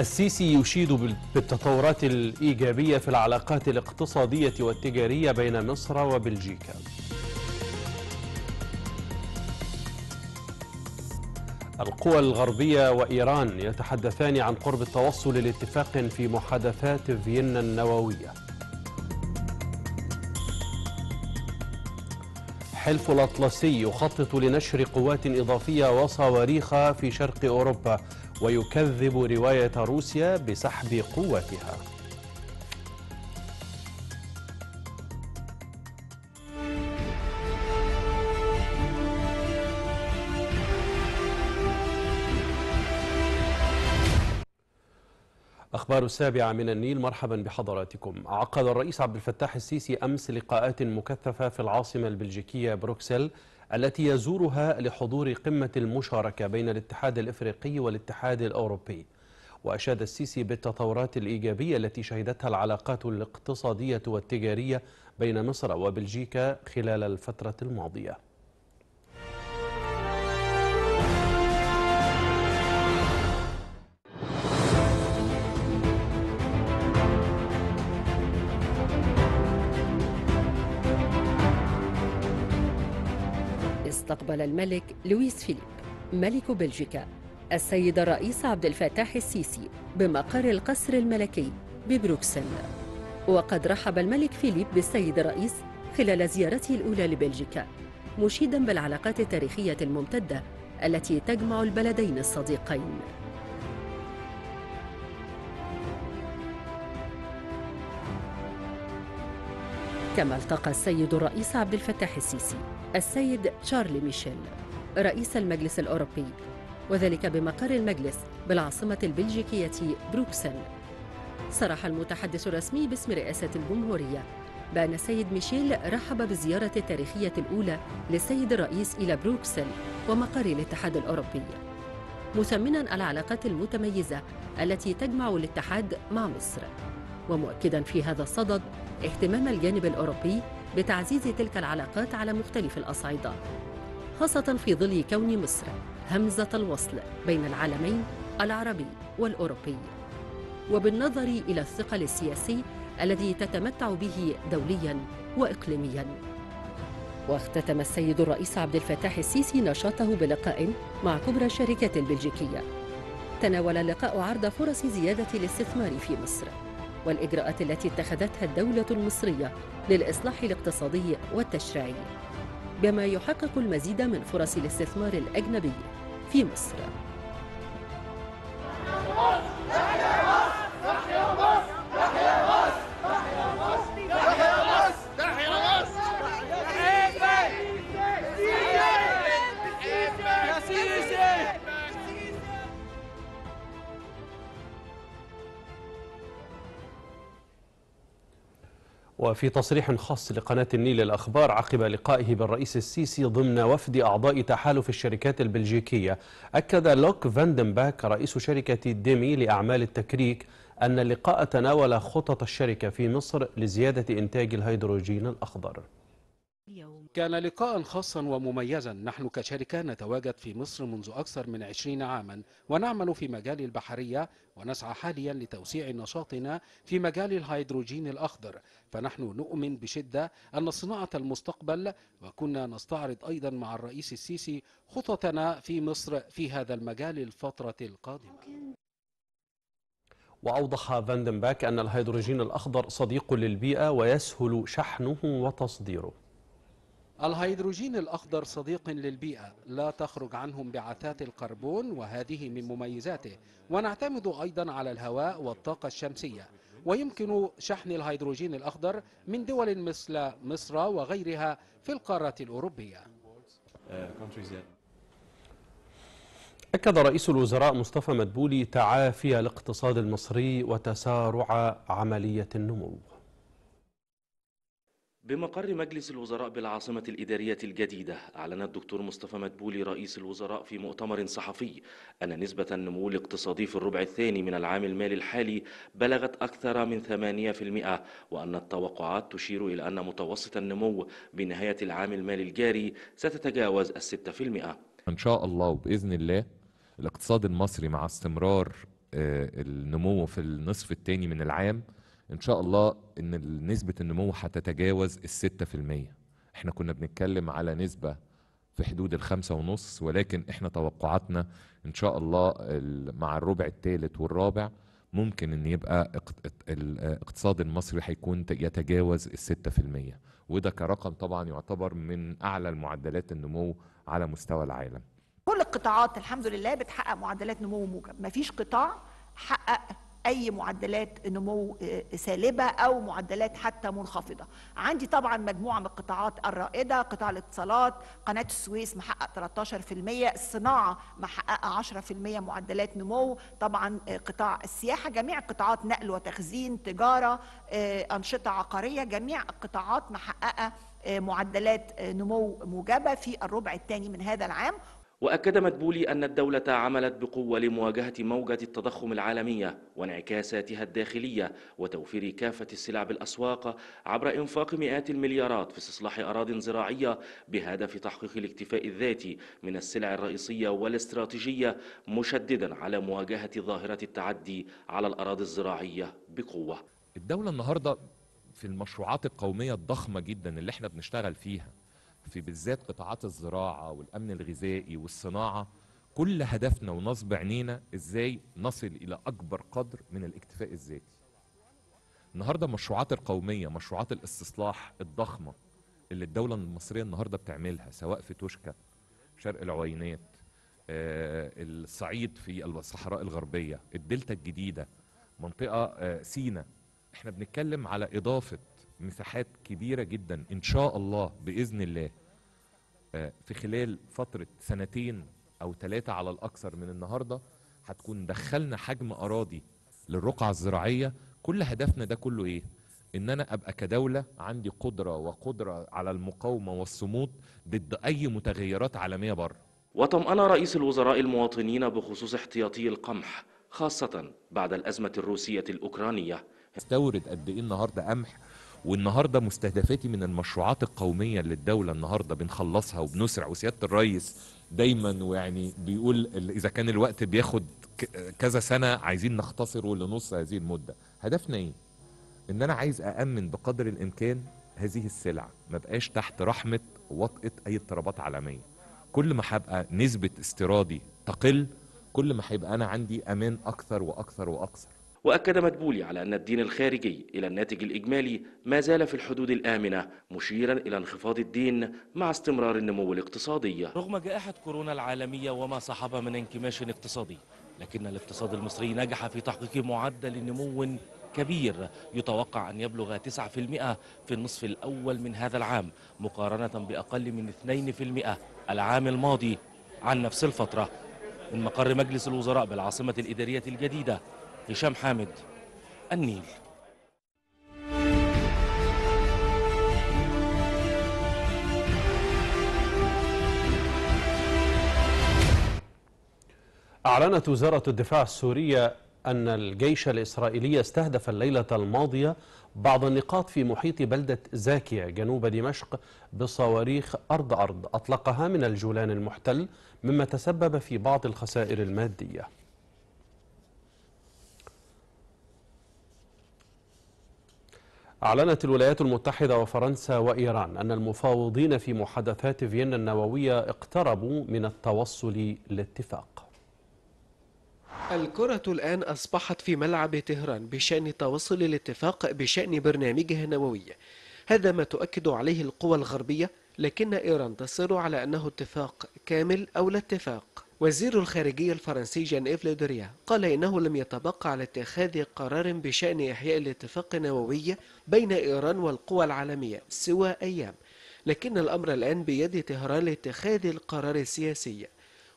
السيسي يشيد بالتطورات الإيجابية في العلاقات الاقتصادية والتجارية بين مصر وبلجيكا القوى الغربية وإيران يتحدثان عن قرب التوصل لاتفاق في محادثات فيينا النووية حلف الأطلسي يخطط لنشر قوات إضافية وصواريخ في شرق أوروبا ويكذب رواية روسيا بسحب قوتها أخبار السابعة من النيل مرحبا بحضراتكم عقد الرئيس عبد الفتاح السيسي أمس لقاءات مكثفة في العاصمة البلجيكية بروكسل التي يزورها لحضور قمة المشاركة بين الاتحاد الإفريقي والاتحاد الأوروبي وأشاد السيسي بالتطورات الإيجابية التي شهدتها العلاقات الاقتصادية والتجارية بين مصر وبلجيكا خلال الفترة الماضية استقبل الملك لويس فيليب ملك بلجيكا السيد الرئيس عبد الفتاح السيسي بمقر القصر الملكي ببروكسل وقد رحب الملك فيليب بالسيد الرئيس خلال زيارته الأولى لبلجيكا مشيدا بالعلاقات التاريخية الممتدة التي تجمع البلدين الصديقين كما التقى السيد الرئيس عبد الفتاح السيسي السيد تشارلي ميشيل رئيس المجلس الأوروبي وذلك بمقر المجلس بالعاصمة البلجيكية بروكسل صرح المتحدث الرسمي باسم رئاسة الجمهورية بأن السيد ميشيل رحب بالزيارة التاريخية الأولى للسيد الرئيس إلى بروكسل ومقر الاتحاد الأوروبي مثمنا العلاقات المتميزة التي تجمع الاتحاد مع مصر ومؤكدا في هذا الصدد اهتمام الجانب الأوروبي بتعزيز تلك العلاقات على مختلف الأصعدة خاصة في ظل كون مصر همزة الوصل بين العالمين العربي والأوروبي وبالنظر إلى الثقل السياسي الذي تتمتع به دوليا وإقليميا واختتم السيد الرئيس عبد الفتاح السيسي نشاطه بلقاء مع كبرى الشركات البلجيكية تناول اللقاء عرض فرص زيادة الاستثمار في مصر والإجراءات التي اتخذتها الدولة المصرية للإصلاح الاقتصادي والتشريعي بما يحقق المزيد من فرص الاستثمار الأجنبي في مصر وفي تصريح خاص لقناة النيل للأخبار عقب لقائه بالرئيس السيسي ضمن وفد أعضاء تحالف الشركات البلجيكية أكد لوك فاندنباك رئيس شركة ديمي لأعمال التكريك أن اللقاء تناول خطط الشركة في مصر لزيادة إنتاج الهيدروجين الأخضر كان لقاء خاصا ومميزا نحن كشركة نتواجد في مصر منذ أكثر من 20 عاما ونعمل في مجال البحرية ونسعى حاليا لتوسيع نشاطنا في مجال الهيدروجين الأخضر فنحن نؤمن بشدة أن صناعة المستقبل وكنا نستعرض أيضا مع الرئيس السيسي خططنا في مصر في هذا المجال الفترة القادمة وأوضح فاندنباك أن الهيدروجين الأخضر صديق للبيئة ويسهل شحنه وتصديره الهيدروجين الأخضر صديق للبيئة لا تخرج عنه انبعاثات الكربون وهذه من مميزاته ونعتمد أيضا على الهواء والطاقة الشمسية ويمكن شحن الهيدروجين الأخضر من دول مثل مصر وغيرها في القارة الأوروبية أكد رئيس الوزراء مصطفى مدبولي تعافي الاقتصاد المصري وتسارع عملية النمو بمقر مجلس الوزراء بالعاصمة الإدارية الجديدة أعلن الدكتور مصطفى مدبولي رئيس الوزراء في مؤتمر صحفي أن نسبة النمو الاقتصادي في الربع الثاني من العام المالي الحالي بلغت أكثر من 8% وأن التوقعات تشير إلى أن متوسط النمو بنهاية العام المالي الجاري ستتجاوز الستة في المئة إن شاء الله وبإذن الله الاقتصاد المصري مع استمرار آه، النمو في النصف الثاني من العام ان شاء الله ان نسبه النمو هتتجاوز ال 6% احنا كنا بنتكلم على نسبه في حدود الخمسة ونص ولكن احنا توقعاتنا ان شاء الله مع الربع الثالث والرابع ممكن ان يبقى الاقتصاد المصري هيكون يتجاوز الستة في المية وده كرقم طبعا يعتبر من اعلى المعدلات النمو على مستوى العالم كل القطاعات الحمد لله بتحقق معدلات نمو موجب مفيش قطاع حقق اي معدلات نمو آه، سالبه او معدلات حتى منخفضه عندي طبعا مجموعه من القطاعات الرائده قطاع الاتصالات قناه السويس محقق 13% الصناعه محققه 10% معدلات نمو طبعا آه، قطاع السياحه جميع قطاعات نقل وتخزين تجاره آه، انشطه عقاريه جميع القطاعات محققه معدلات نمو موجبه في الربع الثاني من هذا العام وأكد مدبولي أن الدولة عملت بقوة لمواجهة موجة التضخم العالمية وانعكاساتها الداخلية وتوفير كافة السلع بالأسواق عبر إنفاق مئات المليارات في استصلاح أراض زراعية بهدف تحقيق الاكتفاء الذاتي من السلع الرئيسية والاستراتيجية مشددا على مواجهة ظاهرة التعدي على الأراضي الزراعية بقوة الدولة النهاردة في المشروعات القومية الضخمة جدا اللي احنا بنشتغل فيها في بالذات قطاعات الزراعة والأمن الغذائي والصناعة كل هدفنا ونصب عينينا ازاي نصل الى اكبر قدر من الاكتفاء الذاتي النهارده المشروعات القوميه مشروعات الاستصلاح الضخمه اللي الدوله المصريه النهارده بتعملها سواء في توشكا شرق العوينات آه، الصعيد في الصحراء الغربيه الدلتا الجديده منطقه آه، سينا احنا بنتكلم على اضافه مساحات كبيره جدا ان شاء الله باذن الله آه، في خلال فتره سنتين او ثلاثه على الاكثر من النهارده هتكون دخلنا حجم اراضي للرقعه الزراعيه كل هدفنا ده كله ايه ان انا ابقى كدوله عندي قدره وقدره على المقاومه والصمود ضد اي متغيرات عالميه بره وطمأن رئيس الوزراء المواطنين بخصوص احتياطي القمح خاصة بعد الأزمة الروسية الأوكرانية استورد قد إيه النهاردة قمح والنهارده مستهدفاتي من المشروعات القوميه للدوله النهارده بنخلصها وبنسرع وسياده الرئيس دايما ويعني بيقول اذا كان الوقت بياخد كذا سنه عايزين نختصره لنص هذه المده هدفنا ايه ان انا عايز اامن بقدر الامكان هذه السلع ما بقاش تحت رحمه وطئه اي اضطرابات عالميه كل ما هبقى نسبه استيرادي تقل كل ما هيبقى انا عندي امان اكثر واكثر واكثر وأكد مدبولي على أن الدين الخارجي إلى الناتج الإجمالي ما زال في الحدود الآمنة مشيرا إلى انخفاض الدين مع استمرار النمو الاقتصادي رغم جائحة كورونا العالمية وما صاحبها من انكماش اقتصادي لكن الاقتصاد المصري نجح في تحقيق معدل نمو كبير يتوقع أن يبلغ 9% في النصف الأول من هذا العام مقارنة بأقل من 2% العام الماضي عن نفس الفترة من مقر مجلس الوزراء بالعاصمة الإدارية الجديدة هشام حامد النيل أعلنت وزارة الدفاع السورية أن الجيش الإسرائيلي استهدف الليلة الماضية بعض النقاط في محيط بلدة زاكية جنوب دمشق بصواريخ أرض أرض أطلقها من الجولان المحتل مما تسبب في بعض الخسائر المادية أعلنت الولايات المتحدة وفرنسا وإيران أن المفاوضين في محادثات فيينا النووية اقتربوا من التوصل لاتفاق الكرة الآن أصبحت في ملعب طهران بشأن توصل الاتفاق بشأن برنامجها النووي هذا ما تؤكد عليه القوى الغربية لكن إيران تصر على أنه اتفاق كامل أو لا اتفاق وزير الخارجية الفرنسي جان إيف لودريا قال إنه لم يتبقى على اتخاذ قرار بشأن إحياء الاتفاق النووي بين إيران والقوى العالمية سوى أيام لكن الأمر الآن بيد طهران لاتخاذ القرار السياسي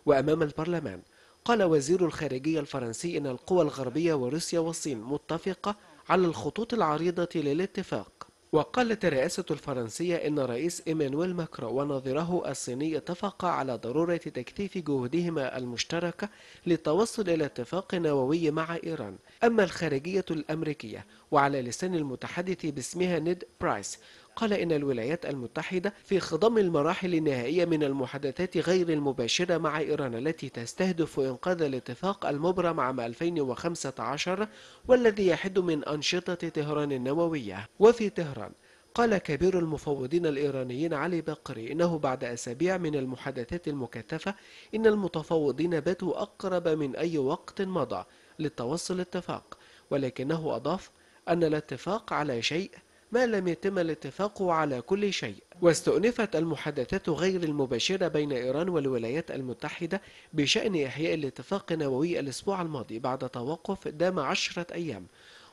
وأمام البرلمان قال وزير الخارجية الفرنسي إن القوى الغربية وروسيا والصين متفقة على الخطوط العريضة للاتفاق وقالت الرئاسة الفرنسية إن رئيس إيمانويل ماكرون ونظيره الصيني اتفقا على ضرورة تكثيف جهودهما المشتركة للتوصل إلى اتفاق نووي مع إيران أما الخارجية الأمريكية وعلى لسان المتحدث باسمها نيد برايس قال إن الولايات المتحدة في خضم المراحل النهائية من المحادثات غير المباشرة مع إيران التي تستهدف إنقاذ الاتفاق المبرم عام 2015 والذي يحد من أنشطة طهران النووية وفي طهران قال كبير المفوضين الإيرانيين علي بقري إنه بعد أسابيع من المحادثات المكثفة إن المتفوضين باتوا أقرب من أي وقت مضى للتوصل اتفاق ولكنه أضاف أن الاتفاق على شيء ما لم يتم الاتفاق على كل شيء واستؤنفت المحادثات غير المباشرة بين إيران والولايات المتحدة بشأن إحياء الاتفاق النووي الأسبوع الماضي بعد توقف دام عشرة أيام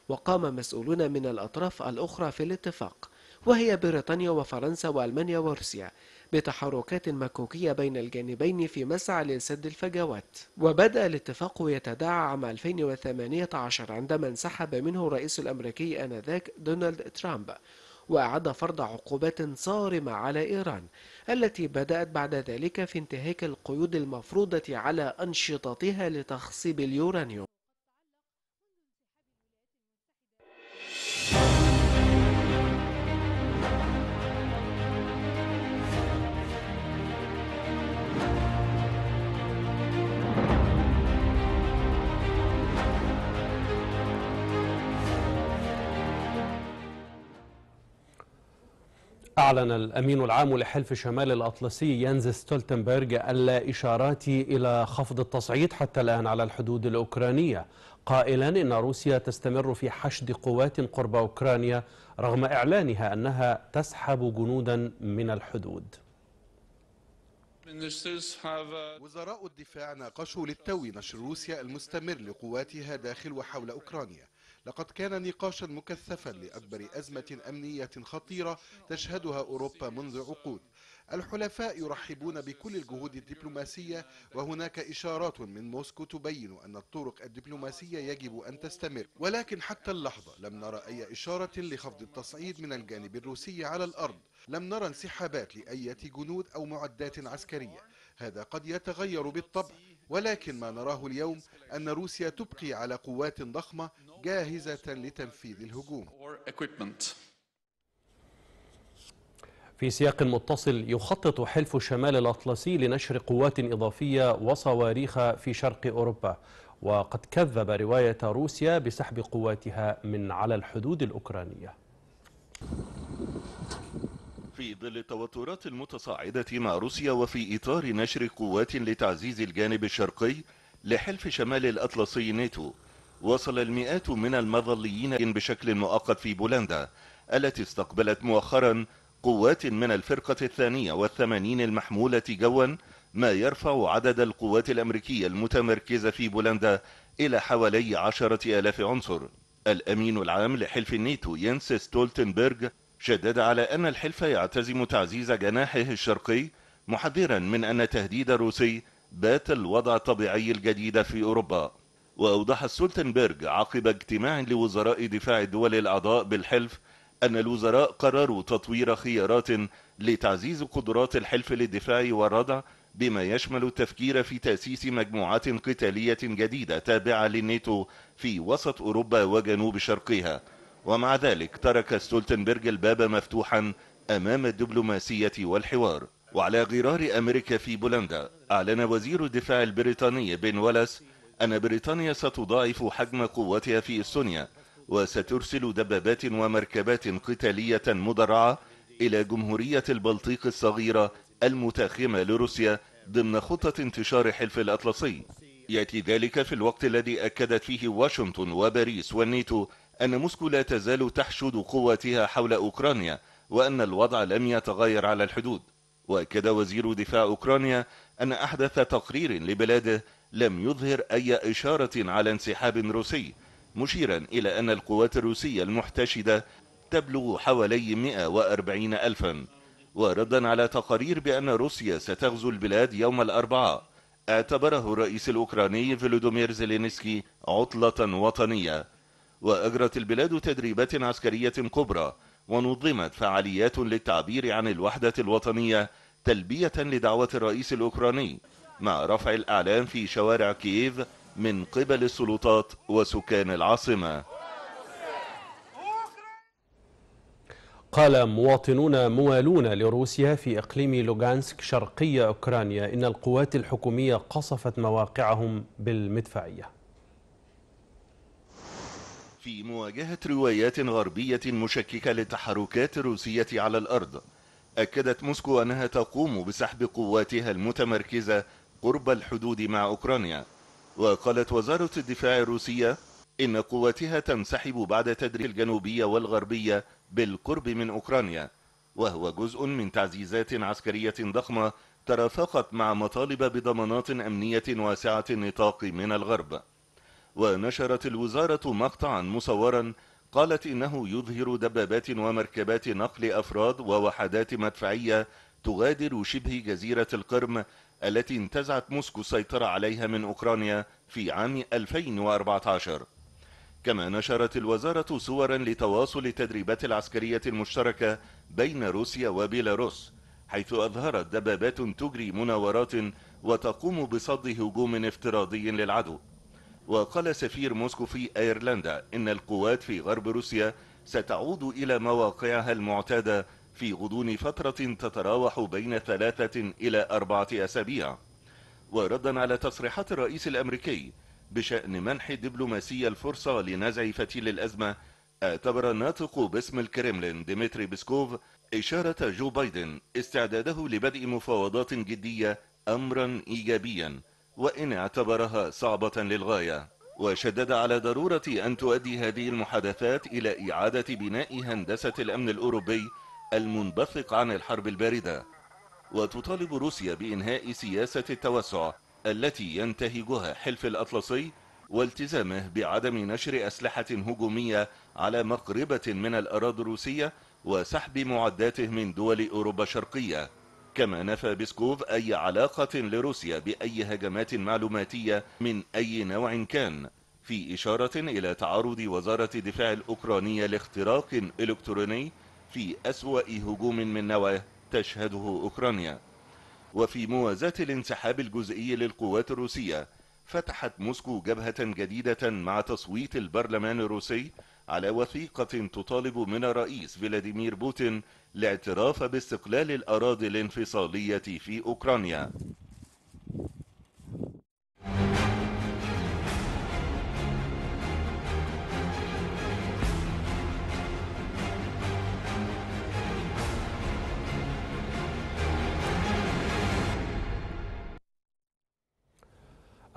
وقام مسؤولون من الأطراف الأخرى في الاتفاق وهي بريطانيا وفرنسا وألمانيا وروسيا بتحركات مكوكية بين الجانبين في مسعى لسد الفجوات وبدأ الاتفاق يتداعى عام 2018 عندما انسحب منه الرئيس الأمريكي آنذاك دونالد ترامب وأعاد فرض عقوبات صارمة على إيران التي بدأت بعد ذلك في انتهاك القيود المفروضة على أنشطتها لتخصيب اليورانيوم أعلن الأمين العام لحلف شمال الأطلسي ينز ستولتنبرغ ألا إشارات إلى خفض التصعيد حتى الآن على الحدود الأوكرانية قائلا إن روسيا تستمر في حشد قوات قرب أوكرانيا رغم إعلانها أنها تسحب جنودا من الحدود uh, وزراء الدفاع ناقشوا للتو نشر روسيا المستمر لقواتها داخل وحول أوكرانيا لقد كان نقاشا مكثفا لأكبر أزمة أمنية خطيرة تشهدها أوروبا منذ عقود الحلفاء يرحبون بكل الجهود الدبلوماسية وهناك إشارات من موسكو تبين أن الطرق الدبلوماسية يجب أن تستمر ولكن حتى اللحظة لم نرى أي إشارة لخفض التصعيد من الجانب الروسي على الأرض لم نرى انسحابات لأي جنود أو معدات عسكرية هذا قد يتغير بالطبع ولكن ما نراه اليوم أن روسيا تبقي على قوات ضخمة جاهزة لتنفيذ الهجوم في سياق متصل يخطط حلف الشمال الأطلسي لنشر قوات إضافية وصواريخ في شرق أوروبا وقد كذب رواية روسيا بسحب قواتها من على الحدود الأوكرانية في ظل التوترات المتصاعدة مع روسيا وفي إطار نشر قوات لتعزيز الجانب الشرقي لحلف شمال الأطلسي ناتو وصل المئات من المظليين بشكل مؤقت في بولندا التي استقبلت مؤخرا قوات من الفرقة الثانية والثمانين المحمولة جوا ما يرفع عدد القوات الأمريكية المتمركزة في بولندا إلى حوالي عشرة آلاف عنصر الأمين العام لحلف الناتو ينس ستولتنبرغ شدد على أن الحلف يعتزم تعزيز جناحه الشرقي محذرا من أن تهديد روسي بات الوضع الطبيعي الجديد في أوروبا وأوضح سولتنبرج عقب اجتماع لوزراء دفاع الدول الأعضاء بالحلف أن الوزراء قرروا تطوير خيارات لتعزيز قدرات الحلف للدفاع والردع بما يشمل التفكير في تأسيس مجموعات قتالية جديدة تابعة للناتو في وسط أوروبا وجنوب شرقها ومع ذلك ترك ستولتنبرج الباب مفتوحا أمام الدبلوماسية والحوار وعلى غرار أمريكا في بولندا أعلن وزير الدفاع البريطاني بن ولس أن بريطانيا ستضاعف حجم قوتها في استونيا وسترسل دبابات ومركبات قتالية مدرعة إلى جمهورية البلطيق الصغيرة المتاخمة لروسيا ضمن خطة انتشار حلف الأطلسي يأتي ذلك في الوقت الذي أكدت فيه واشنطن وباريس والنيتو أن موسكو لا تزال تحشد قواتها حول أوكرانيا وأن الوضع لم يتغير على الحدود وأكد وزير دفاع أوكرانيا أن أحدث تقرير لبلاده لم يظهر أي إشارة على انسحاب روسي مشيرا إلى أن القوات الروسية المحتشدة تبلغ حوالي 140 ألفا وردا على تقارير بأن روسيا ستغزو البلاد يوم الأربعاء اعتبره الرئيس الأوكراني فلودومير زيلينسكي عطلة وطنية وأجرت البلاد تدريبات عسكرية كبرى ونظمت فعاليات للتعبير عن الوحدة الوطنية تلبية لدعوة الرئيس الأوكراني مع رفع الأعلام في شوارع كييف من قبل السلطات وسكان العاصمة قال مواطنون موالون لروسيا في إقليم لوغانسك شرقي أوكرانيا إن القوات الحكومية قصفت مواقعهم بالمدفعية في مواجهة روايات غربية مشككة للتحركات الروسية على الأرض أكدت موسكو أنها تقوم بسحب قواتها المتمركزة قرب الحدود مع أوكرانيا وقالت وزارة الدفاع الروسية إن قواتها تنسحب بعد تدريب الجنوبية والغربية بالقرب من أوكرانيا وهو جزء من تعزيزات عسكرية ضخمة ترافقت مع مطالب بضمانات أمنية واسعة النطاق من الغرب ونشرت الوزارة مقطعا مصورا قالت إنه يظهر دبابات ومركبات نقل أفراد ووحدات مدفعية تغادر شبه جزيرة القرم التي انتزعت موسكو السيطرة عليها من أوكرانيا في عام 2014 كما نشرت الوزارة صورا لتواصل التدريبات العسكرية المشتركة بين روسيا وبيلاروس حيث أظهرت دبابات تجري مناورات وتقوم بصد هجوم افتراضي للعدو وقال سفير موسكو في أيرلندا إن القوات في غرب روسيا ستعود إلى مواقعها المعتادة في غضون فترة تتراوح بين ثلاثة إلى أربعة أسابيع وردا على تصريحات الرئيس الأمريكي بشأن منح دبلوماسي الفرصة لنزع فتيل الأزمة اعتبر الناطق باسم الكرملين ديمتري بيسكوف إشارة جو بايدن استعداده لبدء مفاوضات جدية أمرا إيجابيا وإن اعتبرها صعبة للغاية وشدد على ضرورة أن تؤدي هذه المحادثات إلى إعادة بناء هندسة الأمن الأوروبي المنبثق عن الحرب الباردة وتطالب روسيا بإنهاء سياسة التوسع التي ينتهجها حلف الأطلسي والتزامه بعدم نشر أسلحة هجومية على مقربة من الأراضي الروسية وسحب معداته من دول أوروبا الشرقية كما نفى بيسكوف أي علاقة لروسيا بأي هجمات معلوماتية من أي نوع كان في إشارة إلى تعرض وزارة الدفاع الأوكرانية لاختراق إلكتروني في أسوأ هجوم من نوعه تشهده أوكرانيا وفي موازاة الانسحاب الجزئي للقوات الروسية فتحت موسكو جبهة جديدة مع تصويت البرلمان الروسي على وثيقة تطالب من الرئيس فلاديمير بوتين الاعتراف باستقلال الأراضي الانفصالية في أوكرانيا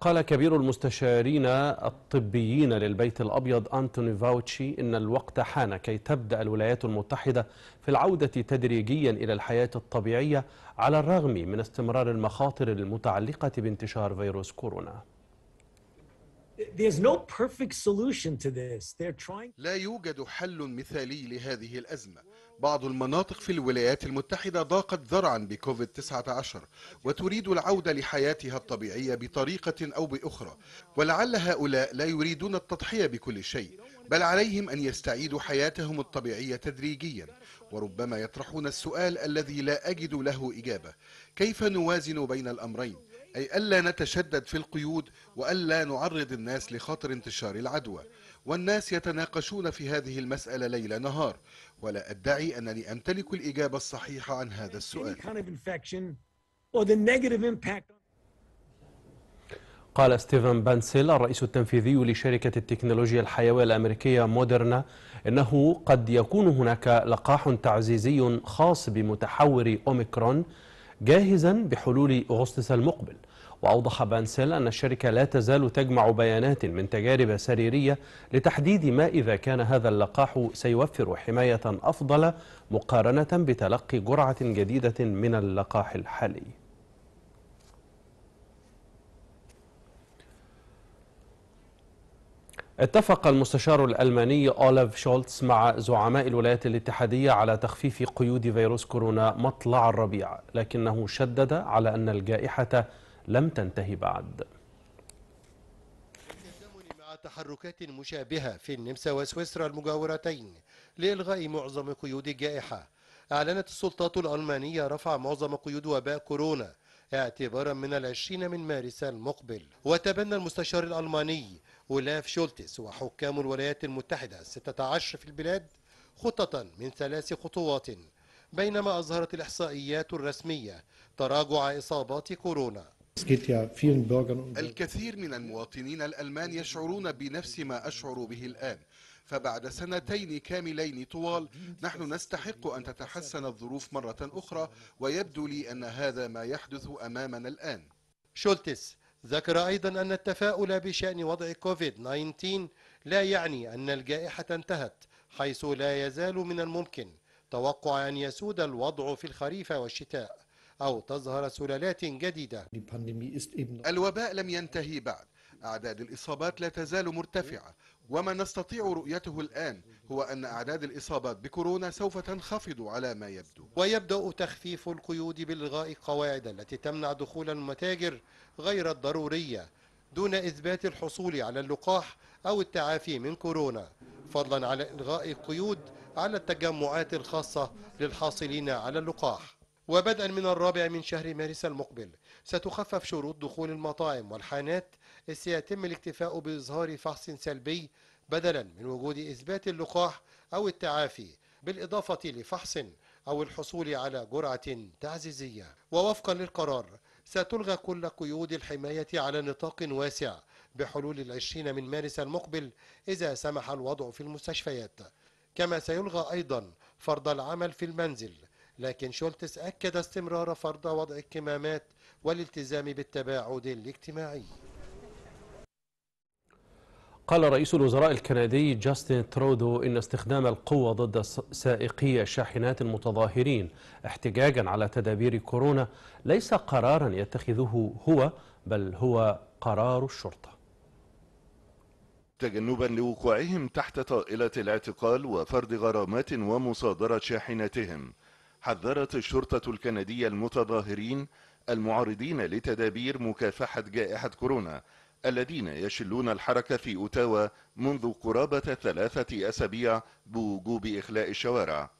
قال كبير المستشارين الطبيين للبيت الأبيض أنتوني فاوتشي إن الوقت حان كي تبدأ الولايات المتحدة في العودة تدريجيا إلى الحياة الطبيعية على الرغم من استمرار المخاطر المتعلقة بانتشار فيروس كورونا لا يوجد حل مثالي لهذه الأزمة بعض المناطق في الولايات المتحدة ضاقت ذرعا بكوفيد 19 وتريد العودة لحياتها الطبيعية بطريقة أو بأخرى ولعل هؤلاء لا يريدون التضحية بكل شيء بل عليهم أن يستعيدوا حياتهم الطبيعية تدريجيا وربما يطرحون السؤال الذي لا أجد له إجابة كيف نوازن بين الأمرين أي ألا نتشدد في القيود وألا نعرض الناس لخطر انتشار العدوى والناس يتناقشون في هذه المسألة ليل نهار ولا أدعي أنني أمتلك الإجابة الصحيحة عن هذا السؤال قال ستيفن بانسيل الرئيس التنفيذي لشركة التكنولوجيا الحيوية الأمريكية مودرنا إنه قد يكون هناك لقاح تعزيزي خاص بمتحور أوميكرون جاهزا بحلول أغسطس المقبل وأوضح بانسيل أن الشركة لا تزال تجمع بيانات من تجارب سريرية لتحديد ما إذا كان هذا اللقاح سيوفر حماية أفضل مقارنة بتلقي جرعة جديدة من اللقاح الحالي اتفق المستشار الألماني أولف شولتز مع زعماء الولايات الاتحادية على تخفيف قيود فيروس كورونا مطلع الربيع لكنه شدد على أن الجائحة لم تنتهي بعد مع تحركات مشابهة في النمسا وسويسرا المجاورتين لإلغاء معظم قيود الجائحة أعلنت السلطات الألمانية رفع معظم قيود وباء كورونا اعتبارا من العشرين من مارس المقبل وتبنى المستشار الألماني ولاف شولتس وحكام الولايات المتحدة 16 في البلاد خطة من ثلاث خطوات بينما أظهرت الإحصائيات الرسمية تراجع إصابات كورونا الكثير من المواطنين الألمان يشعرون بنفس ما أشعر به الآن فبعد سنتين كاملين طوال نحن نستحق أن تتحسن الظروف مرة أخرى ويبدو لي أن هذا ما يحدث أمامنا الآن شولتس ذكر أيضا أن التفاؤل بشأن وضع كوفيد 19 لا يعني أن الجائحة انتهت حيث لا يزال من الممكن توقع أن يسود الوضع في الخريف والشتاء أو تظهر سلالات جديدة الوباء لم ينتهي بعد أعداد الإصابات لا تزال مرتفعة وما نستطيع رؤيته الآن هو أن أعداد الإصابات بكورونا سوف تنخفض على ما يبدو ويبدأ تخفيف القيود بإلغاء القواعد التي تمنع دخول المتاجر غير الضرورية دون إثبات الحصول على اللقاح أو التعافي من كورونا فضلا على إلغاء القيود على التجمعات الخاصة للحاصلين على اللقاح وبدءا من الرابع من شهر مارس المقبل ستخفف شروط دخول المطاعم والحانات سيتم الاكتفاء بإظهار فحص سلبي بدلا من وجود إثبات اللقاح أو التعافي بالإضافة لفحص أو الحصول على جرعة تعزيزية ووفقا للقرار ستلغى كل قيود الحماية على نطاق واسع بحلول العشرين من مارس المقبل إذا سمح الوضع في المستشفيات كما سيلغى أيضا فرض العمل في المنزل لكن شولتس أكد استمرار فرض وضع الكمامات والالتزام بالتباعد الاجتماعي قال رئيس الوزراء الكندي جاستن ترودو إن استخدام القوة ضد سائقي شاحنات المتظاهرين احتجاجا على تدابير كورونا ليس قرارا يتخذه هو بل هو قرار الشرطة تجنبا لوقوعهم تحت طائلة الاعتقال وفرض غرامات ومصادرة شاحناتهم حذرت الشرطة الكندية المتظاهرين المعارضين لتدابير مكافحة جائحة كورونا الذين يشلون الحركة في أوتاوا منذ قرابة ثلاثة أسابيع بوجوب إخلاء الشوارع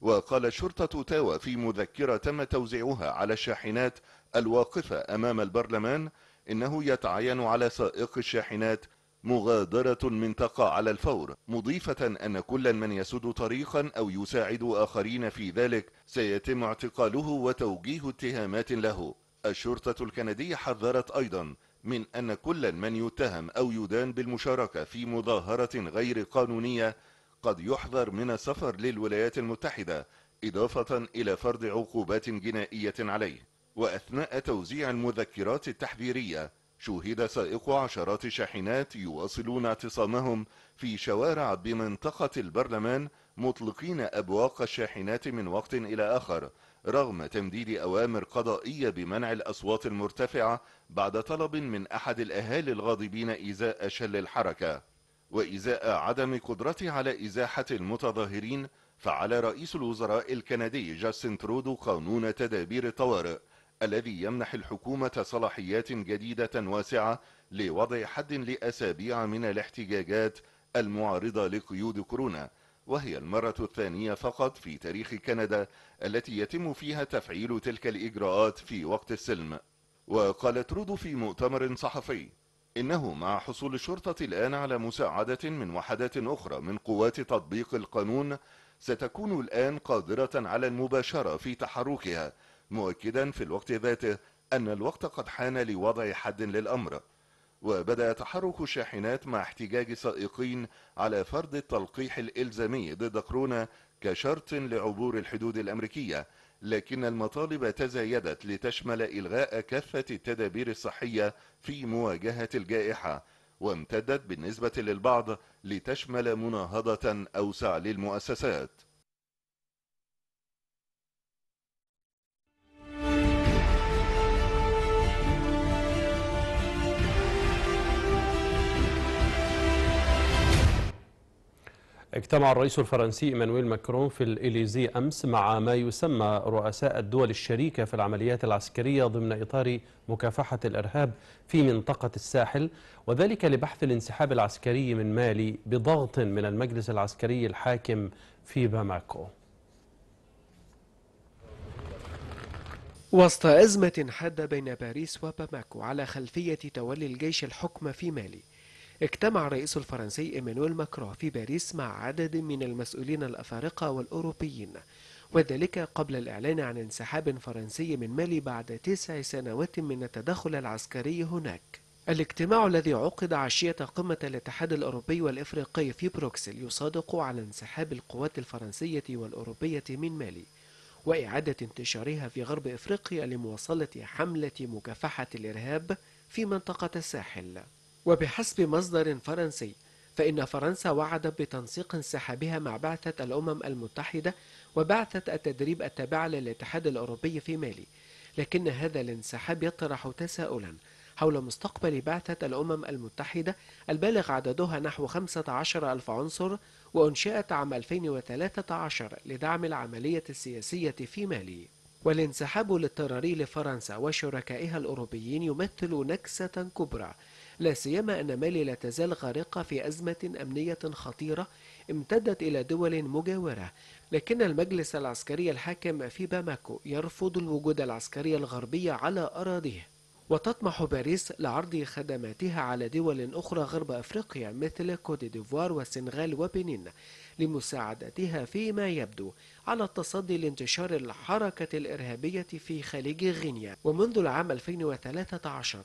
وقال شرطة أوتاوا في مذكرة تم توزيعها على الشاحنات الواقفة أمام البرلمان إنه يتعين على سائق الشاحنات مغادرة المنطقة على الفور مضيفة أن كل من يسد طريقا أو يساعد آخرين في ذلك سيتم اعتقاله وتوجيه اتهامات له الشرطة الكندية حذرت أيضا من أن كل من يتهم أو يدان بالمشاركة في مظاهرة غير قانونية قد يحذر من السفر للولايات المتحدة إضافة إلى فرض عقوبات جنائية عليه وأثناء توزيع المذكرات التحذيرية شوهد سائقو عشرات شاحنات يواصلون اعتصامهم في شوارع بمنطقة البرلمان مطلقين أبواق الشاحنات من وقت إلى آخر رغم تمديد أوامر قضائية بمنع الأصوات المرتفعة بعد طلب من أحد الأهالي الغاضبين إزاء شل الحركة وإزاء عدم قدرته على إزاحة المتظاهرين فعل رئيس الوزراء الكندي جاستن ترودو قانون تدابير الطوارئ الذي يمنح الحكومة صلاحيات جديدة واسعة لوضع حد لأسابيع من الاحتجاجات المعارضة لقيود كورونا وهي المرة الثانية فقط في تاريخ كندا التي يتم فيها تفعيل تلك الإجراءات في وقت السلم وقال ترودو في مؤتمر صحفي إنه مع حصول الشرطة الآن على مساعدة من وحدات أخرى من قوات تطبيق القانون ستكون الآن قادرة على المباشرة في تحركها مؤكدا في الوقت ذاته أن الوقت قد حان لوضع حد للأمر وبدأ تحرك الشاحنات مع احتجاج سائقين على فرض التلقيح الإلزامي ضد كورونا كشرط لعبور الحدود الأمريكية لكن المطالب تزايدت لتشمل إلغاء كافة التدابير الصحية في مواجهة الجائحة وامتدت بالنسبة للبعض لتشمل مناهضة أوسع للمؤسسات اجتمع الرئيس الفرنسي إيمانويل ماكرون في الإليزي أمس مع ما يسمى رؤساء الدول الشريكة في العمليات العسكرية ضمن إطار مكافحة الإرهاب في منطقة الساحل وذلك لبحث الانسحاب العسكري من مالي بضغط من المجلس العسكري الحاكم في باماكو وسط أزمة حادة بين باريس وباماكو على خلفية تولي الجيش الحكم في مالي اجتمع الرئيس الفرنسي إيمانويل ماكرون في باريس مع عدد من المسؤولين الأفارقة والأوروبيين وذلك قبل الإعلان عن انسحاب فرنسي من مالي بعد تسع سنوات من التدخل العسكري هناك الاجتماع الذي عقد عشية قمة الاتحاد الأوروبي والإفريقي في بروكسل يصادق على انسحاب القوات الفرنسية والأوروبية من مالي وإعادة انتشارها في غرب إفريقيا لمواصلة حملة مكافحة الإرهاب في منطقة الساحل وبحسب مصدر فرنسي فإن فرنسا وعدت بتنسيق انسحابها مع بعثة الأمم المتحدة وبعثة التدريب التابعة للاتحاد الأوروبي في مالي لكن هذا الانسحاب يطرح تساؤلا حول مستقبل بعثة الأمم المتحدة البالغ عددها نحو 15 ألف عنصر وأنشئت عام 2013 لدعم العملية السياسية في مالي والانسحاب الاضطراري لفرنسا وشركائها الأوروبيين يمثل نكسة كبرى لا سيما أن مالي لا تزال غارقة في أزمة أمنية خطيرة امتدت إلى دول مجاورة لكن المجلس العسكري الحاكم في باماكو يرفض الوجود العسكري الغربي على أراضيه وتطمح باريس لعرض خدماتها على دول أخرى غرب أفريقيا مثل كوت ديفوار والسنغال وبنين لمساعدتها فيما يبدو على التصدي لانتشار الحركة الإرهابية في خليج غينيا ومنذ العام 2013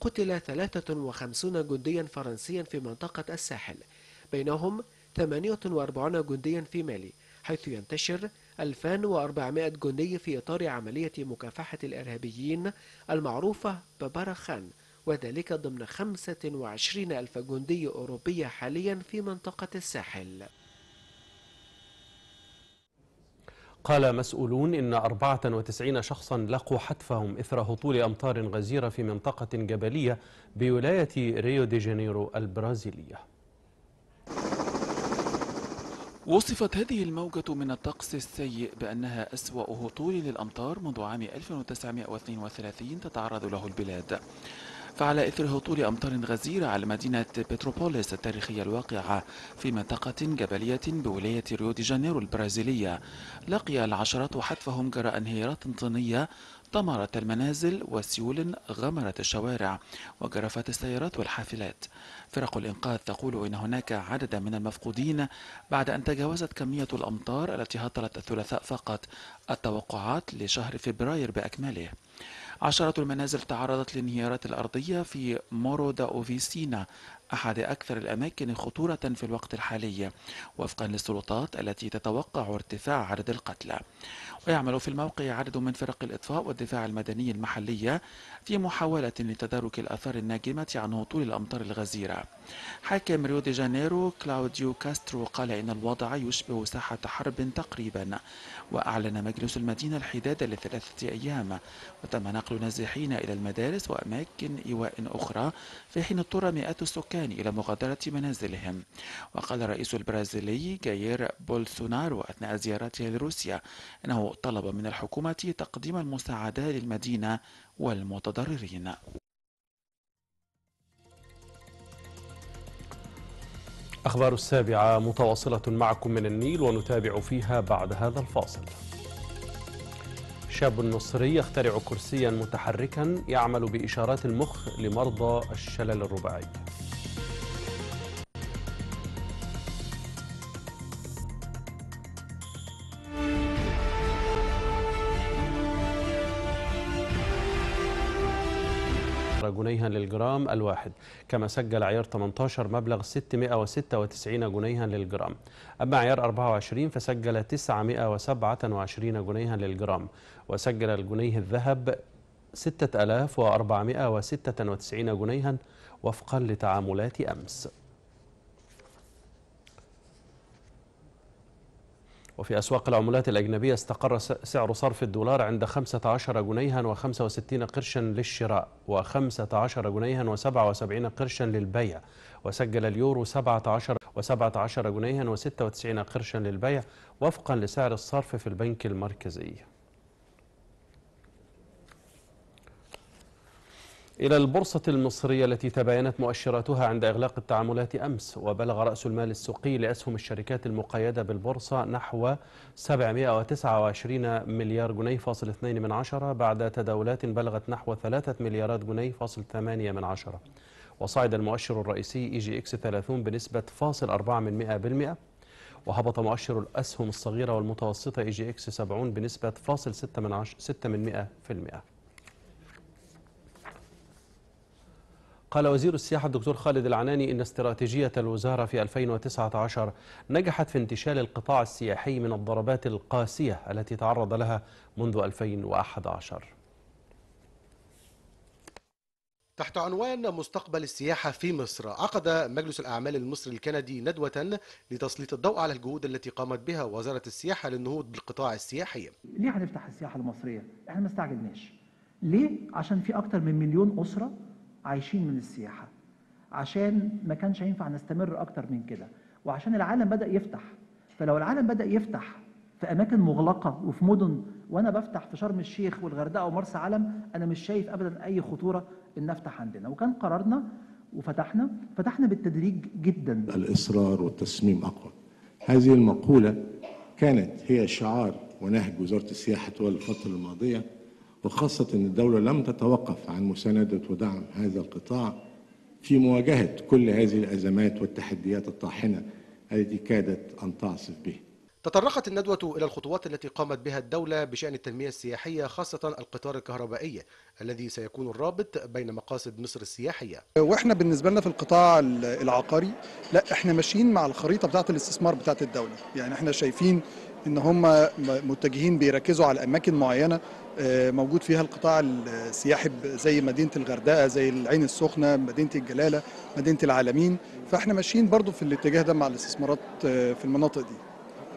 قتل 53 جنديا فرنسيا في منطقة الساحل بينهم 48 جنديا في مالي حيث ينتشر 2400 جندي في إطار عملية مكافحة الإرهابيين المعروفة ببرخان وذلك ضمن 25 ألف جندي أوروبي حاليا في منطقة الساحل قال مسؤولون إن 94 شخصا لقوا حتفهم إثر هطول أمطار غزيرة في منطقة جبلية بولاية ريو دي جانيرو البرازيلية وصفت هذه الموجة من الطقس السيء بأنها أسوأ هطول للأمطار منذ عام 1932 تتعرض له البلاد فعلى إثر هطول أمطار غزيرة على مدينة بتروبوليس التاريخية الواقعة في منطقة جبلية بولاية ريو دي جانيرو البرازيلية لقي العشرات حتفهم جرى انهيارات طينية طمرت المنازل وسيول غمرت الشوارع وجرفت السيارات والحافلات فرق الإنقاذ تقول إن هناك عددا من المفقودين بعد أن تجاوزت كمية الأمطار التي هطلت الثلاثاء فقط التوقعات لشهر فبراير بأكمله عشرة المنازل تعرضت للانهيارات الأرضية في مورو دا أوفيسينا أحد أكثر الأماكن خطورة في الوقت الحالي وفقا للسلطات التي تتوقع ارتفاع عدد القتلى ويعمل في الموقع عدد من فرق الإطفاء والدفاع المدني المحلية في محاولة لتدارك الآثار الناجمة عن هطول الأمطار الغزيرة حاكم ريو دي جانيرو كلاوديو كاسترو قال إن الوضع يشبه ساحة حرب تقريبا وأعلن مجلس المدينة الحداد لثلاثة أيام وتم نقل نازحين إلى المدارس وأماكن إيواء أخرى في حين اضطر مئات السكان إلى مغادرة منازلهم وقال الرئيس البرازيلي جاير بولسونارو أثناء زيارته لروسيا أنه طلب من الحكومة تقديم المساعدة للمدينة والمتضررين أخبار السابعة متواصلة معكم من النيل ونتابع فيها بعد هذا الفاصل شاب مصري يخترع كرسيا متحركا يعمل بإشارات المخ لمرضى الشلل الرباعي 10 جنيها للجرام الواحد كما سجل عيار 18 مبلغ 696 جنيها للجرام أما عيار 24 فسجل 927 جنيها للجرام وسجل الجنيه الذهب 6496 جنيها وفقا لتعاملات أمس وفي أسواق العملات الأجنبية استقر سعر صرف الدولار عند 15 جنيها و65 قرشا للشراء و15 جنيها و77 قرشا للبيع وسجل اليورو 17 و17 جنيها و96 قرشا للبيع وفقا لسعر الصرف في البنك المركزي إلى البورصة المصرية التي تباينت مؤشراتها عند إغلاق التعاملات أمس وبلغ رأس المال السوقي لأسهم الشركات المقيدة بالبورصة نحو 729 مليار جنيه فاصل 2 من عشرة بعد تداولات بلغت نحو 3 مليارات جنيه فاصل 8 من عشرة وصعد المؤشر الرئيسي إي جي إكس 30 بنسبة فاصل 4 من 100 بالمئة وهبط مؤشر الأسهم الصغيرة والمتوسطة إي جي إكس 70 بنسبة فاصل 6 من 6 من 100 في المئة قال وزير السياحة الدكتور خالد العناني إن استراتيجية الوزارة في 2019 نجحت في انتشال القطاع السياحي من الضربات القاسية التي تعرض لها منذ 2011 تحت عنوان مستقبل السياحة في مصر عقد مجلس الأعمال المصري الكندي ندوة لتسليط الضوء على الجهود التي قامت بها وزارة السياحة للنهوض بالقطاع السياحي ليه هنفتح السياحة المصرية؟ احنا ما استعجلناش ليه؟ عشان في أكتر من مليون أسرة عايشين من السياحه عشان ما كانش هينفع نستمر اكتر من كده وعشان العالم بدا يفتح فلو العالم بدا يفتح في اماكن مغلقه وفي مدن وانا بفتح في شرم الشيخ والغردقه ومرسى علم انا مش شايف ابدا اي خطوره ان افتح عندنا وكان قرارنا وفتحنا فتحنا بالتدريج جدا الاصرار والتصميم اقوى هذه المقوله كانت هي شعار ونهج وزاره السياحه طوال الفتره الماضيه وخاصة أن الدولة لم تتوقف عن مساندة ودعم هذا القطاع في مواجهة كل هذه الأزمات والتحديات الطاحنة التي كادت أن تعصف به تطرقت الندوة إلى الخطوات التي قامت بها الدولة بشأن التنمية السياحية خاصة القطار الكهربائي الذي سيكون الرابط بين مقاصد مصر السياحية وإحنا بالنسبة لنا في القطاع العقاري لا إحنا ماشيين مع الخريطة بتاعة الاستثمار بتاعة الدولة يعني إحنا شايفين ان هم متجهين بيركزوا على اماكن معينه آه، موجود فيها القطاع السياحي زي مدينه الغردقه زي العين السخنه مدينه الجلاله مدينه العالمين فاحنا ماشيين برضو في الاتجاه ده مع الاستثمارات آه، في المناطق دي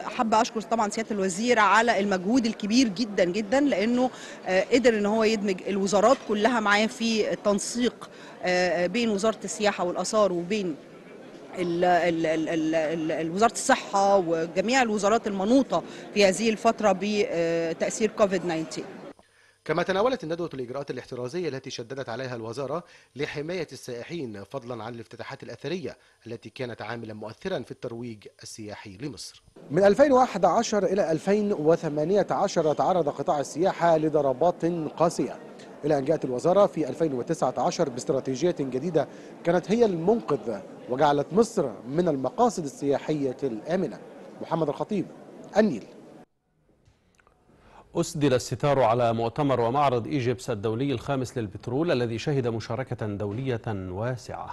حب اشكر طبعا سياده الوزير على المجهود الكبير جدا جدا لانه آه، قدر ان هو يدمج الوزارات كلها معاه في التنسيق بين وزاره السياحه والاثار وبين وزاره الصحه وجميع الوزارات المنوطه في هذه الفتره بتاثير كوفيد 19 كما تناولت الندوة الإجراءات الاحترازية التي شددت عليها الوزارة لحماية السائحين فضلا عن الافتتاحات الأثرية التي كانت عاملا مؤثرا في الترويج السياحي لمصر من 2011 إلى 2018 تعرض قطاع السياحة لضربات قاسية إلى أن جاءت الوزارة في 2019 باستراتيجية جديدة كانت هي المنقذ وجعلت مصر من المقاصد السياحية الآمنة محمد الخطيب النيل أسدل الستار على مؤتمر ومعرض إيجيبس الدولي الخامس للبترول الذي شهد مشاركة دولية واسعة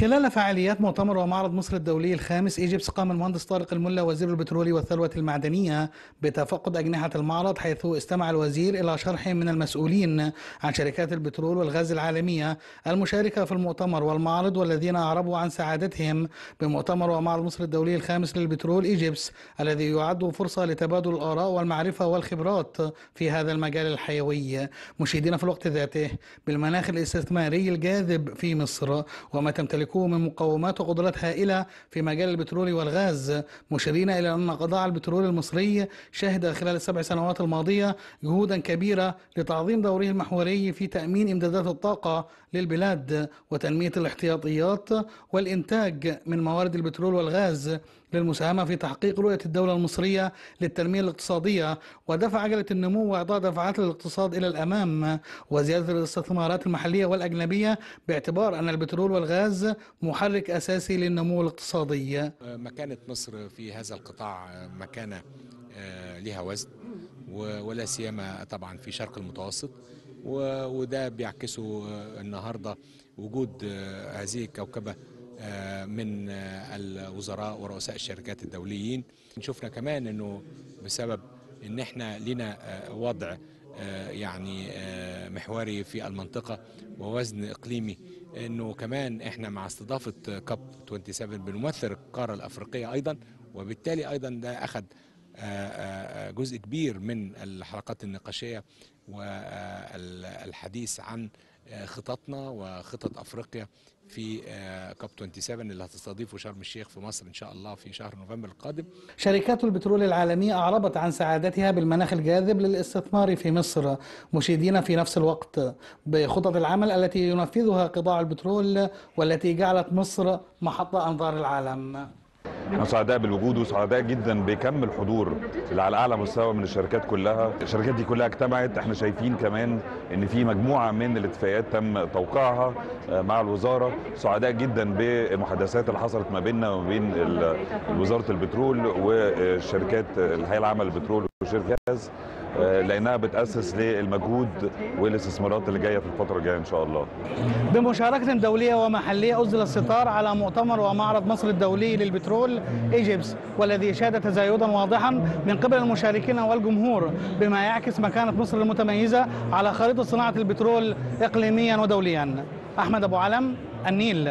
خلال فعاليات مؤتمر ومعرض مصر الدولي الخامس ايجيبس قام المهندس طارق الملا وزير البترول والثروة المعدنية بتفقد أجنحة المعرض حيث استمع الوزير إلى شرح من المسؤولين عن شركات البترول والغاز العالمية المشاركة في المؤتمر والمعرض والذين أعربوا عن سعادتهم بمؤتمر ومعرض مصر الدولي الخامس للبترول ايجيبس الذي يعد فرصة لتبادل الآراء والمعرفة والخبرات في هذا المجال الحيوي مشيدين في الوقت ذاته بالمناخ الاستثماري الجاذب في مصر وما تمتلك يملكوه من مقومات وقدرات هائلة في مجال البترول والغاز مشيرين إلى أن قطاع البترول المصري شهد خلال السبع سنوات الماضية جهودا كبيرة لتعظيم دوره المحوري في تأمين إمدادات الطاقة للبلاد وتنمية الاحتياطيات والإنتاج من موارد البترول والغاز للمساهمة في تحقيق رؤية الدولة المصرية للتنمية الاقتصادية ودفع عجلة النمو وإعطاء دفعات للاقتصاد إلى الأمام وزيادة الاستثمارات المحلية والأجنبية باعتبار أن البترول والغاز محرك أساسي للنمو الاقتصادي مكانة مصر في هذا القطاع مكانة آه، لها وزن ولا سيما طبعا في شرق المتوسط وده بيعكسه النهارده وجود آه، هذه الكوكبه آه، من آه، الوزراء ورؤساء الشركات الدوليين شفنا كمان انه بسبب ان احنا لنا آه، وضع يعني محوري في المنطقه ووزن اقليمي انه كمان احنا مع استضافه كاب 27 بنمثل القاره الافريقيه ايضا وبالتالي ايضا ده اخذ جزء كبير من الحلقات النقاشيه والحديث عن خططنا وخطط افريقيا في آه، كاب 27 اللي هتستضيفه شرم الشيخ في مصر ان شاء الله في شهر نوفمبر القادم. شركات البترول العالميه اعربت عن سعادتها بالمناخ الجاذب للاستثمار في مصر مشيدين في نفس الوقت بخطط العمل التي ينفذها قطاع البترول والتي جعلت مصر محط انظار العالم. احنا سعداء بالوجود وسعداء جدا بكم الحضور اللي على اعلى مستوى من الشركات كلها الشركات دي كلها اجتمعت احنا شايفين كمان ان في مجموعه من الاتفاقيات تم توقيعها آه، مع الوزاره سعداء جدا بالمحادثات اللي حصلت ما بيننا وما بين وزاره البترول والشركات آه، الهيئه العامه للبترول وشركات آه، لانها بتاسس للمجهود والاستثمارات اللي جايه في الفتره الجايه ان شاء الله. بمشاركه دوليه ومحليه ازل الستار على مؤتمر ومعرض مصر الدولي للبترول ايجيبس والذي شهد تزايدا واضحا من قبل المشاركين والجمهور بما يعكس مكانه مصر المتميزه على خريطه صناعه البترول اقليميا ودوليا. احمد ابو علم النيل.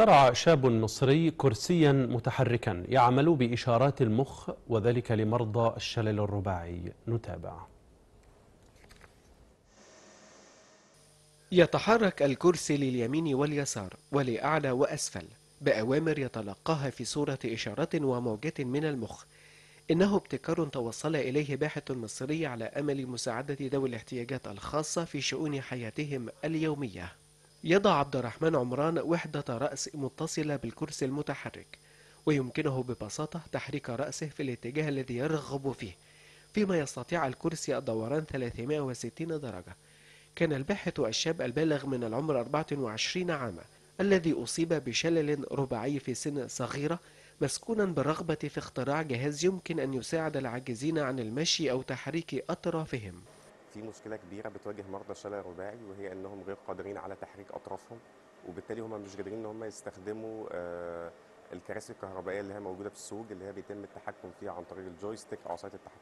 اخترع شاب مصري كرسيا متحركا يعمل بإشارات المخ وذلك لمرضى الشلل الرباعي نتابع يتحرك الكرسي لليمين واليسار ولأعلى وأسفل بأوامر يتلقاها في صورة إشارات وموجات من المخ إنه ابتكار توصل إليه باحث مصري على أمل مساعدة ذوي الاحتياجات الخاصة في شؤون حياتهم اليومية يضع عبد الرحمن عمران وحدة رأس متصلة بالكرسي المتحرك ويمكنه ببساطة تحريك رأسه في الاتجاه الذي يرغب فيه فيما يستطيع الكرسي الدوران 360 درجة كان الباحث الشاب البالغ من العمر 24 عاما الذي أصيب بشلل رباعي في سن صغيرة مسكونا بالرغبة في اختراع جهاز يمكن أن يساعد العاجزين عن المشي أو تحريك أطرافهم في مشكله كبيره بتواجه مرضى الشلل الرباعي وهي انهم غير قادرين على تحريك اطرافهم وبالتالي هم مش قادرين ان هم يستخدموا آه، الكراسي الكهربائيه اللي هي موجوده في السوق اللي هي بيتم التحكم فيها عن طريق الجويستيك او عصايه التحكم.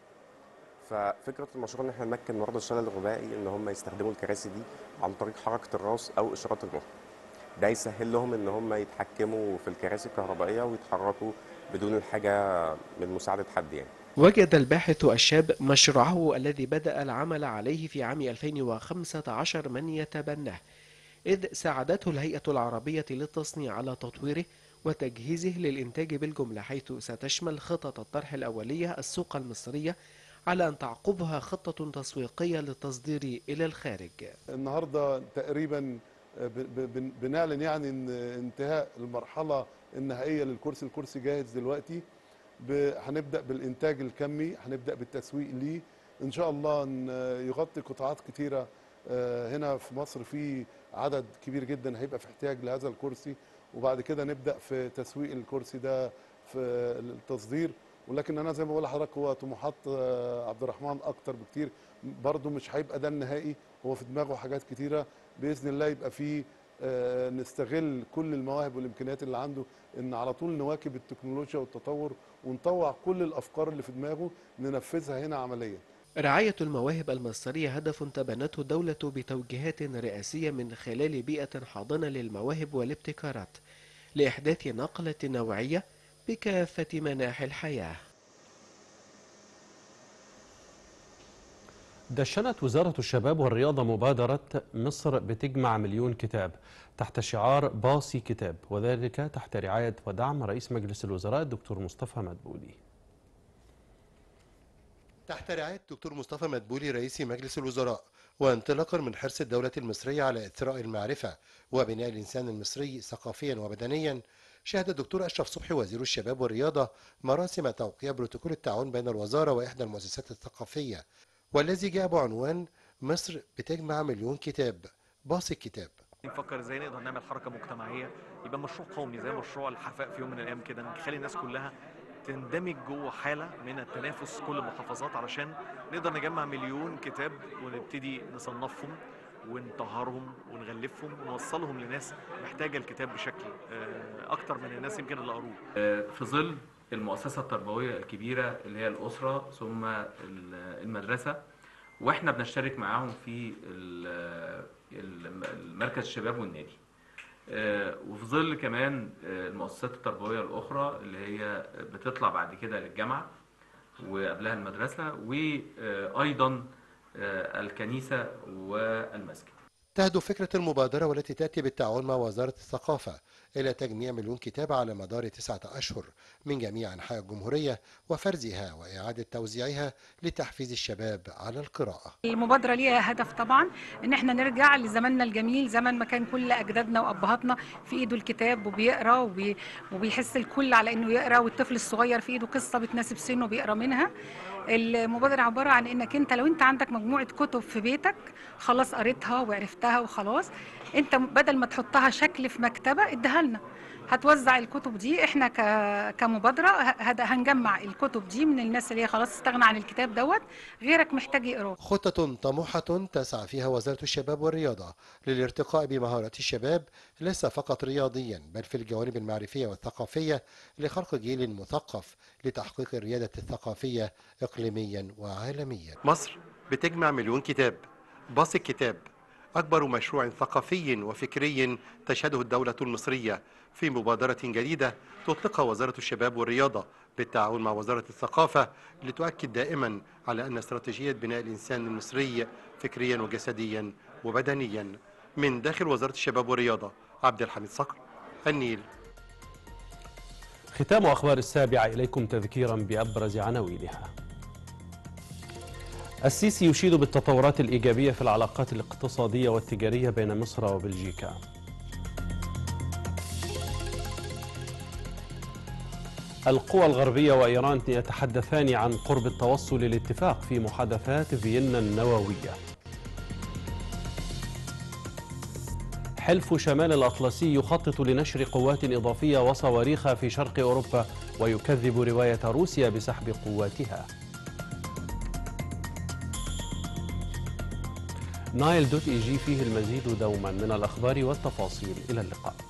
ففكره المشروع ان احنا نمكن مرضى الشلل الرباعي ان هم يستخدموا الكراسي دي عن طريق حركه الراس او اشارات المخ. ده يسهل لهم ان هم يتحكموا في الكراسي الكهربائيه ويتحركوا بدون الحاجه من مساعده حد يعني. وجد الباحث الشاب مشروعه الذي بدأ العمل عليه في عام 2015 من يتبناه إذ ساعدته الهيئة العربية للتصنيع على تطويره وتجهيزه للإنتاج بالجملة حيث ستشمل خطط الطرح الأولية السوق المصرية على أن تعقبها خطة تسويقية للتصدير إلى الخارج النهاردة تقريبا بنعلن يعني إن انتهاء المرحلة النهائية للكرسي الكرسي جاهز دلوقتي هنبدا بالانتاج الكمي هنبدا بالتسويق ليه ان شاء الله ان يغطي قطاعات كتيره آه، هنا في مصر في عدد كبير جدا هيبقى في احتياج لهذا الكرسي وبعد كده نبدا في تسويق الكرسي ده في التصدير ولكن انا زي ما بقول لحضرتك هو طموحات آه، عبد الرحمن اكتر بكتير برضه مش هيبقى ده النهائي هو في دماغه حاجات كتيره باذن الله يبقى فيه آه، نستغل كل المواهب والامكانيات اللي عنده ان على طول نواكب التكنولوجيا والتطور ونطوع كل الافكار اللي في دماغه ننفذها هنا عمليا رعاية المواهب المصرية هدف تبنته الدولة بتوجيهات رئاسية من خلال بيئة حاضنة للمواهب والابتكارات لإحداث نقلة نوعية بكافة مناحي الحياة دشنت وزارة الشباب والرياضة مبادرة مصر بتجمع مليون كتاب تحت شعار باصي كتاب وذلك تحت رعاية ودعم رئيس مجلس الوزراء الدكتور مصطفى مدبولي تحت رعاية الدكتور مصطفى مدبولي رئيس مجلس الوزراء وانطلاقا من حرص الدولة المصرية على إثراء المعرفة وبناء الإنسان المصري ثقافيا وبدنيا شهد الدكتور أشرف صبحي وزير الشباب والرياضة مراسم توقيع بروتوكول التعاون بين الوزارة وإحدى المؤسسات الثقافية والذي جاء بعنوان مصر بتجمع مليون كتاب باص الكتاب نفكر ازاي نقدر نعمل حركه مجتمعيه يبقى مشروع قومي زي مشروع الحفاء في يوم من الايام كده نخلي الناس كلها تندمج جوه حاله من التنافس كل المحافظات علشان نقدر نجمع مليون كتاب ونبتدي نصنفهم ونطهرهم ونغلفهم ونوصلهم لناس محتاجه الكتاب بشكل آه، اكتر من الناس يمكن اللي قروه آه، في ظل المؤسسه التربويه الكبيره اللي هي الاسره ثم المدرسه واحنا بنشترك معاهم في مركز الشباب والنادي آه، وفي ظل كمان آه، المؤسسات التربويه الاخرى اللي هي بتطلع بعد كده للجامعه وقبلها المدرسه وايضا آه، الكنيسه والمسجد تهدف فكرة المبادرة والتي تأتي بالتعاون مع وزارة الثقافة إلى تجميع مليون كتاب على مدار تسعة أشهر من جميع أنحاء الجمهورية وفرزها وإعادة توزيعها لتحفيز الشباب على القراءة المبادرة ليها هدف طبعا إن احنا نرجع لزمننا الجميل زمن ما كان كل أجدادنا وأبهاتنا في إيده الكتاب وبيقرأ وبيحس الكل على إنه يقرأ والطفل الصغير في إيده قصة بتناسب سنه بيقرأ منها المبادرة عبارة عن انك انت لو انت عندك مجموعة كتب في بيتك خلاص قريتها وعرفتها وخلاص انت بدل ما تحطها شكل في مكتبة اديها لنا هتوزع الكتب دي احنا كمبادره هنجمع الكتب دي من الناس اللي هي خلاص استغنى عن الكتاب دوت غيرك محتاج يقراه خطه طموحه تسعى فيها وزاره الشباب والرياضه للارتقاء بمهارات الشباب ليس فقط رياضيا بل في الجوانب المعرفيه والثقافيه لخلق جيل مثقف لتحقيق الرياده الثقافيه اقليميا وعالميا مصر بتجمع مليون كتاب باص الكتاب أكبر مشروع ثقافي وفكري تشهده الدولة المصرية في مبادرة جديدة تطلقها وزارة الشباب والرياضة بالتعاون مع وزارة الثقافة لتؤكد دائما على أن استراتيجية بناء الإنسان المصري فكريا وجسديا وبدنيا من داخل وزارة الشباب والرياضة عبد الحميد صقر النيل ختام أخبار السابعة إليكم تذكيرا بأبرز عناوينها السيسي يشيد بالتطورات الإيجابية في العلاقات الاقتصادية والتجارية بين مصر وبلجيكا القوى الغربية وإيران يتحدثان عن قرب التوصل للاتفاق في محادثات فيينا النووية حلف شمال الأطلسي يخطط لنشر قوات إضافية وصواريخ في شرق أوروبا ويكذب رواية روسيا بسحب قواتها نايل دوت اي جي فيه المزيد دوما من الأخبار والتفاصيل إلى اللقاء